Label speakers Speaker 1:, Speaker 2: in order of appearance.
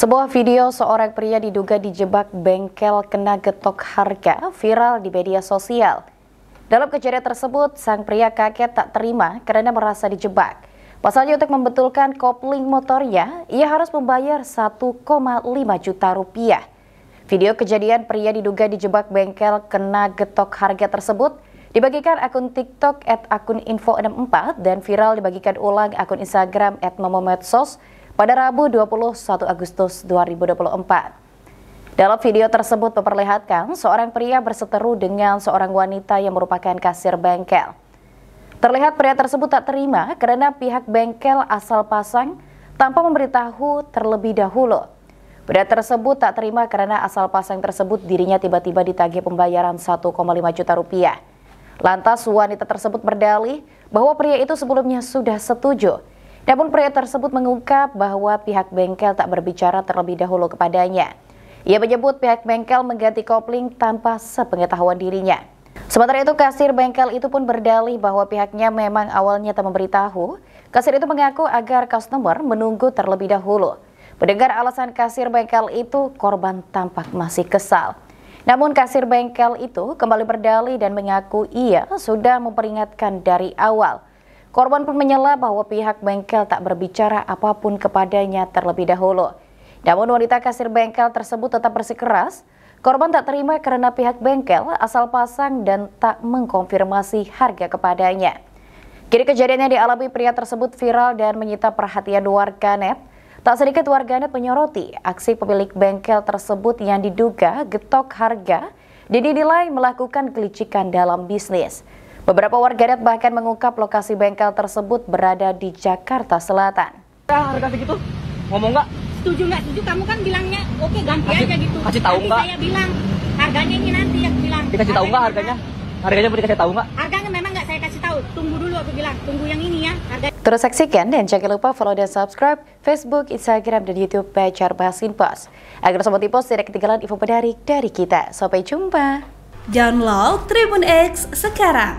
Speaker 1: Sebuah video seorang pria diduga dijebak bengkel kena getok harga viral di media sosial. Dalam kejadian tersebut, sang pria kaget tak terima karena merasa dijebak. Pasalnya untuk membetulkan kopling motornya, ia harus membayar 1,5 juta rupiah. Video kejadian pria diduga dijebak bengkel kena getok harga tersebut dibagikan akun TikTok at akun info 64 dan viral dibagikan ulang akun Instagram at pada Rabu 21 Agustus 2024. Dalam video tersebut memperlihatkan seorang pria berseteru dengan seorang wanita yang merupakan kasir bengkel. Terlihat pria tersebut tak terima karena pihak bengkel asal pasang tanpa memberitahu terlebih dahulu. Pria tersebut tak terima karena asal pasang tersebut dirinya tiba-tiba ditagih pembayaran 1,5 juta rupiah. Lantas wanita tersebut berdalih bahwa pria itu sebelumnya sudah setuju namun pria tersebut mengungkap bahwa pihak bengkel tak berbicara terlebih dahulu kepadanya. Ia menyebut pihak bengkel mengganti kopling tanpa sepengetahuan dirinya. Sementara itu kasir bengkel itu pun berdalih bahwa pihaknya memang awalnya tak memberitahu. Kasir itu mengaku agar customer menunggu terlebih dahulu. Mendengar alasan kasir bengkel itu, korban tampak masih kesal. Namun kasir bengkel itu kembali berdalih dan mengaku ia sudah memperingatkan dari awal. Korban pun menyela bahwa pihak bengkel tak berbicara apapun kepadanya terlebih dahulu. Namun wanita kasir bengkel tersebut tetap bersikeras, korban tak terima karena pihak bengkel asal pasang dan tak mengkonfirmasi harga kepadanya. Kini kejadian yang dialami pria tersebut viral dan menyita perhatian warganet. Tak sedikit warganet menyoroti aksi pemilik bengkel tersebut yang diduga getok harga dan dinilai melakukan kelicikan dalam bisnis. Beberapa warganet bahkan mengungkap lokasi bengkel tersebut berada di Jakarta Selatan. Ya, harga segitu, ngomong nggak? Setuju nggak setuju, kamu kan bilangnya oke okay, ganti kasih, aja gitu. Kasih tahu nggak? Saya bilang, harganya ini nanti yang bilang. Dikasih tahu nggak harganya? Harganya boleh dikasih tahu nggak? Harganya memang nggak saya kasih tahu, tunggu dulu aku bilang, tunggu yang ini ya. Harganya. Terus saksikan dan jangan lupa follow dan subscribe Facebook, Instagram, dan Youtube Pacar Bahasin Pos. Agar Sobat Tipos tidak ketinggalan info menarik dari kita. Sampai jumpa! Download Tribun X sekarang!